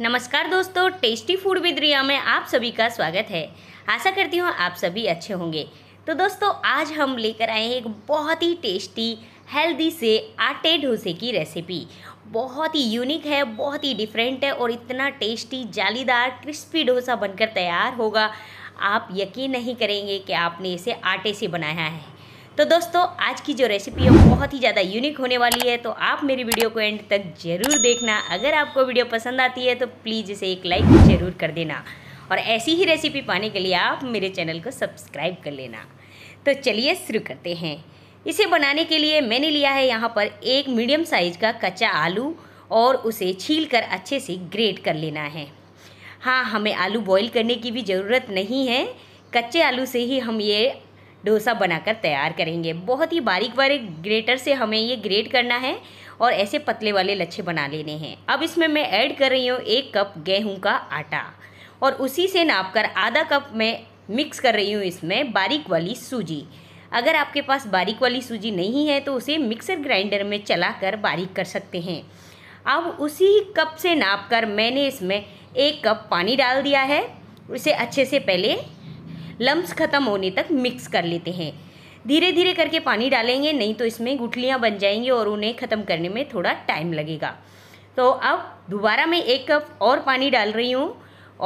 नमस्कार दोस्तों tasty food with रिया में आप सभी का स्वागत है आशा करती हूँ आप सभी अच्छे होंगे तो दोस्तों आज हम लेकर आए हैं एक बहुत ही टेस्टी हेल्दी से आटे डोसे की रेसिपी बहुत ही यूनिक है बहुत ही डिफरेंट है और इतना टेस्टी जालीदार क्रिस्पी डोसा बनकर तैयार होगा आप यकीन नहीं करेंगे कि आपने इसे आटे से बनाया है तो दोस्तों आज की जो रेसिपी है बहुत ही ज़्यादा यूनिक होने वाली है तो आप मेरी वीडियो को एंड तक ज़रूर देखना अगर आपको वीडियो पसंद आती है तो प्लीज़ इसे एक लाइक ज़रूर कर देना और ऐसी ही रेसिपी पाने के लिए आप मेरे चैनल को सब्सक्राइब कर लेना तो चलिए शुरू करते हैं इसे बनाने के लिए मैंने लिया है यहाँ पर एक मीडियम साइज़ का कच्चा आलू और उसे छील कर अच्छे से ग्रेट कर लेना है हाँ हमें आलू बॉईल करने की भी ज़रूरत नहीं है कच्चे आलू से ही हम ये डोसा बनाकर तैयार करेंगे बहुत ही बारीक बारीक ग्रेटर से हमें ये ग्रेट करना है और ऐसे पतले वाले लच्छे बना लेने हैं अब इसमें मैं ऐड कर रही हूँ एक कप गेहूँ का आटा और उसी से नाप कर आधा कप मैं मिक्स कर रही हूँ इसमें बारीक वाली सूजी अगर आपके पास बारीक वाली सूजी नहीं है तो उसे मिक्सर ग्राइंडर में चला कर बारीक कर सकते हैं अब उसी कप से नाप कर मैंने इसमें एक कप पानी डाल दिया है उसे अच्छे से पहले लम्ब ख़त्म होने तक मिक्स कर लेते हैं धीरे धीरे करके पानी डालेंगे नहीं तो इसमें गुठलियाँ बन जाएंगी और उन्हें ख़त्म करने में थोड़ा टाइम लगेगा तो अब दोबारा मैं एक कप और पानी डाल रही हूँ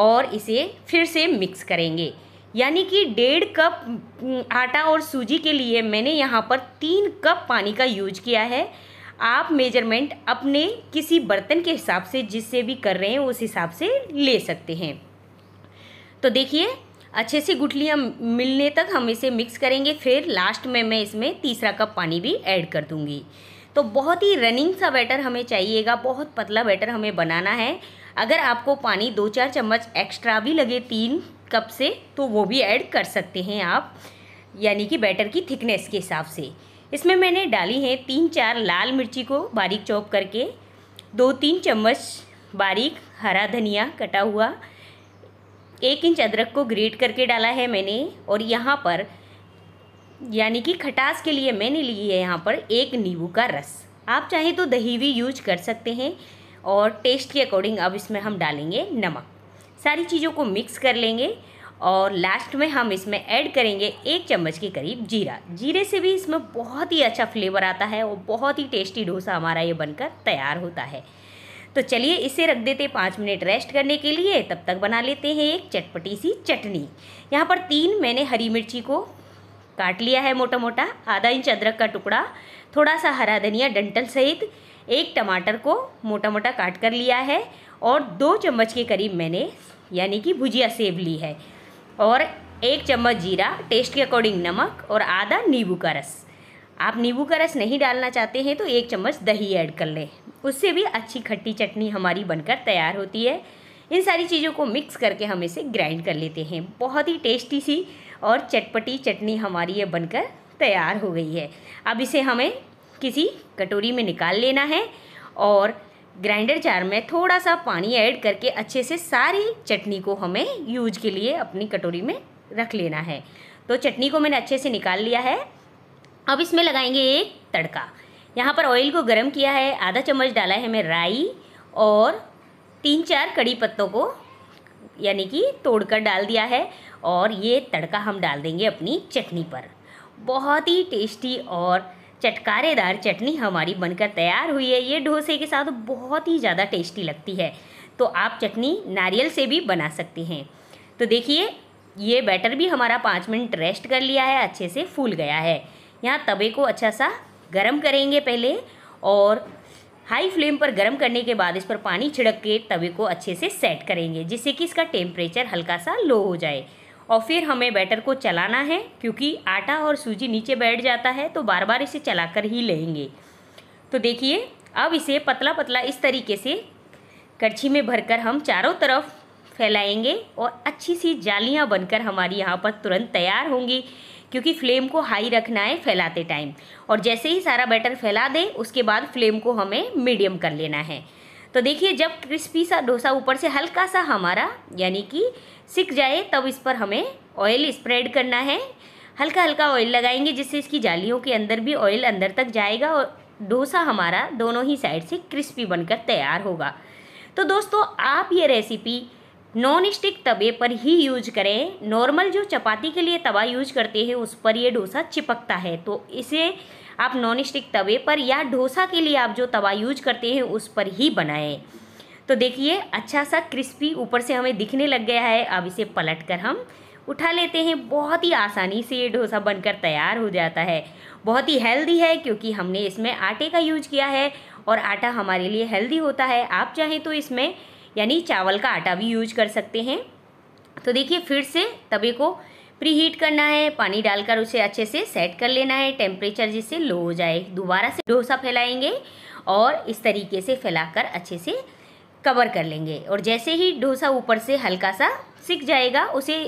और इसे फिर से मिक्स करेंगे यानी कि डेढ़ कप आटा और सूजी के लिए मैंने यहाँ पर तीन कप पानी का यूज किया है आप मेजरमेंट अपने किसी बर्तन के हिसाब से जिससे भी कर रहे हैं उस हिसाब से ले सकते हैं तो देखिए अच्छे से गुठलियाँ मिलने तक हम इसे मिक्स करेंगे फिर लास्ट में मैं इसमें तीसरा कप पानी भी ऐड कर दूँगी तो बहुत ही रनिंग सा बैटर हमें चाहिएगा बहुत पतला बैटर हमें बनाना है अगर आपको पानी दो चार चम्मच एक्स्ट्रा भी लगे तीन कप से तो वो भी ऐड कर सकते हैं आप यानी कि बैटर की थिकनेस के हिसाब से इसमें मैंने डाली है तीन चार लाल मिर्ची को बारीक चॉप करके दो तीन चम्मच बारीक हरा धनिया कटा हुआ एक इंच अदरक को ग्रेट करके डाला है मैंने और यहाँ पर यानी कि खटास के लिए मैंने ली है यहाँ पर एक नींबू का रस आप चाहें तो दही भी यूज कर सकते हैं और टेस्ट के अकॉर्डिंग अब इसमें हम डालेंगे नमक सारी चीज़ों को मिक्स कर लेंगे और लास्ट में हम इसमें ऐड करेंगे एक चम्मच के करीब जीरा जीरे से भी इसमें बहुत ही अच्छा फ्लेवर आता है और बहुत ही टेस्टी डोसा हमारा ये बनकर तैयार होता है तो चलिए इसे रख देते पाँच मिनट रेस्ट करने के लिए तब तक बना लेते हैं एक चटपटी सी चटनी यहाँ पर तीन मैंने हरी मिर्ची को काट लिया है मोटा मोटा आधा इंच अदरक का टुकड़ा थोड़ा सा हरा धनिया डंटल सहित एक टमाटर को मोटा मोटा काट कर लिया है और दो चम्मच के करीब मैंने यानी कि भुजिया सेब ली है और एक चम्मच जीरा टेस्ट के अकॉर्डिंग नमक और आधा नींबू का रस आप नींबू का रस नहीं डालना चाहते हैं तो एक चम्मच दही ऐड कर लें उससे भी अच्छी खट्टी चटनी हमारी बनकर तैयार होती है इन सारी चीज़ों को मिक्स करके हम इसे ग्राइंड कर लेते हैं बहुत ही टेस्टी सी और चटपटी चटनी हमारी ये बनकर तैयार हो गई है अब इसे हमें किसी कटोरी में निकाल लेना है और ग्राइंडर जार में थोड़ा सा पानी ऐड करके अच्छे से सारी चटनी को हमें यूज के लिए अपनी कटोरी में रख लेना है तो चटनी को मैंने अच्छे से निकाल लिया है अब इसमें लगाएंगे एक तड़का यहाँ पर ऑयल को गर्म किया है आधा चम्मच डाला है मैं राई और तीन चार कड़ी पत्तों को यानी कि तोड़कर डाल दिया है और ये तड़का हम डाल देंगे अपनी चटनी पर बहुत ही टेस्टी और चटकारेदार चटनी हमारी बनकर तैयार हुई है ये डोसे के साथ बहुत ही ज़्यादा टेस्टी लगती है तो आप चटनी नारियल से भी बना सकती हैं तो देखिए ये बैटर भी हमारा पाँच मिनट रेस्ट कर लिया है अच्छे से फूल गया है यहाँ तवे को अच्छा सा गर्म करेंगे पहले और हाई फ्लेम पर गर्म करने के बाद इस पर पानी छिड़क के तवे को अच्छे से सेट करेंगे जिससे कि इसका टेम्परेचर हल्का सा लो हो जाए और फिर हमें बैटर को चलाना है क्योंकि आटा और सूजी नीचे बैठ जाता है तो बार बार इसे चलाकर ही लेंगे तो देखिए अब इसे पतला पतला इस तरीके से करछी में भरकर हम चारों तरफ फैलाएंगे और अच्छी सी जालियां बनकर हमारी यहाँ पर तुरंत तैयार होंगी क्योंकि फ्लेम को हाई रखना है फैलाते टाइम और जैसे ही सारा बैटर फैला दें उसके बाद फ्लेम को हमें मीडियम कर लेना है तो देखिए जब क्रिस्पी सा डोसा ऊपर से हल्का सा हमारा यानी कि सिक जाए तब इस पर हमें ऑयल स्प्रेड करना है हल्का हल्का ऑयल लगाएंगे जिससे इसकी जालियों के अंदर भी ऑयल अंदर तक जाएगा और डोसा हमारा दोनों ही साइड से क्रिस्पी बनकर तैयार होगा तो दोस्तों आप ये रेसिपी नॉन स्टिक तवे पर ही यूज करें नॉर्मल जो चपाती के लिए तवा यूज करते हैं उस पर ये डोसा चिपकता है तो इसे आप नॉन स्टिक तवे पर या डोसा के लिए आप जो तवा यूज करते हैं उस पर ही बनाएं तो देखिए अच्छा सा क्रिस्पी ऊपर से हमें दिखने लग गया है अब इसे पलट कर हम उठा लेते हैं बहुत ही आसानी से ये डोसा बनकर तैयार हो जाता है बहुत ही हेल्दी है क्योंकि हमने इसमें आटे का यूज किया है और आटा हमारे लिए हेल्दी होता है आप चाहें तो इसमें यानी चावल का आटा भी यूज कर सकते हैं तो देखिए फिर से तवे को प्री हीट करना है पानी डालकर उसे अच्छे से सेट कर लेना है टेम्परेचर जिससे लो हो जाए दोबारा से डोसा फैलाएंगे और इस तरीके से फैलाकर अच्छे से कवर कर लेंगे और जैसे ही डोसा ऊपर से हल्का सा सिक जाएगा उसे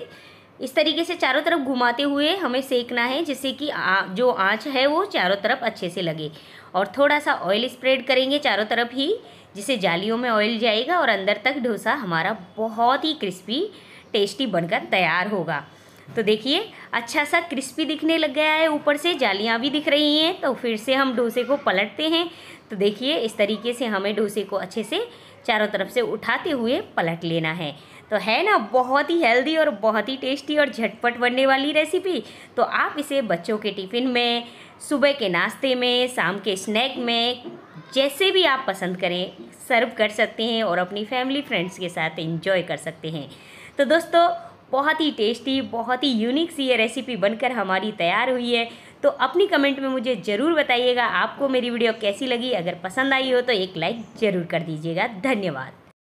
इस तरीके से चारों तरफ घुमाते हुए हमें सेकना है जिससे कि जो आँच है वो चारों तरफ अच्छे से लगे और थोड़ा सा ऑयल स्प्रेड करेंगे चारों तरफ ही जिससे जालियों में ऑयल जाएगा और अंदर तक डोसा हमारा बहुत ही क्रिस्पी टेस्टी बनकर तैयार होगा तो देखिए अच्छा सा क्रिस्पी दिखने लग गया है ऊपर से जालियाँ भी दिख रही हैं तो फिर से हम डोसे को पलटते हैं तो देखिए इस तरीके से हमें डोसे को अच्छे से चारों तरफ से उठाते हुए पलट लेना है तो है ना बहुत ही हेल्दी और बहुत ही टेस्टी और झटपट बनने वाली रेसिपी तो आप इसे बच्चों के टिफ़िन में सुबह के नाश्ते में शाम के स्नैक में जैसे भी आप पसंद करें सर्व कर सकते हैं और अपनी फैमिली फ्रेंड्स के साथ इंजॉय कर सकते हैं तो दोस्तों बहुत ही टेस्टी बहुत ही यूनिक सी ये रेसिपी बनकर हमारी तैयार हुई है तो अपनी कमेंट में मुझे ज़रूर बताइएगा आपको मेरी वीडियो कैसी लगी अगर पसंद आई हो तो एक लाइक ज़रूर कर दीजिएगा धन्यवाद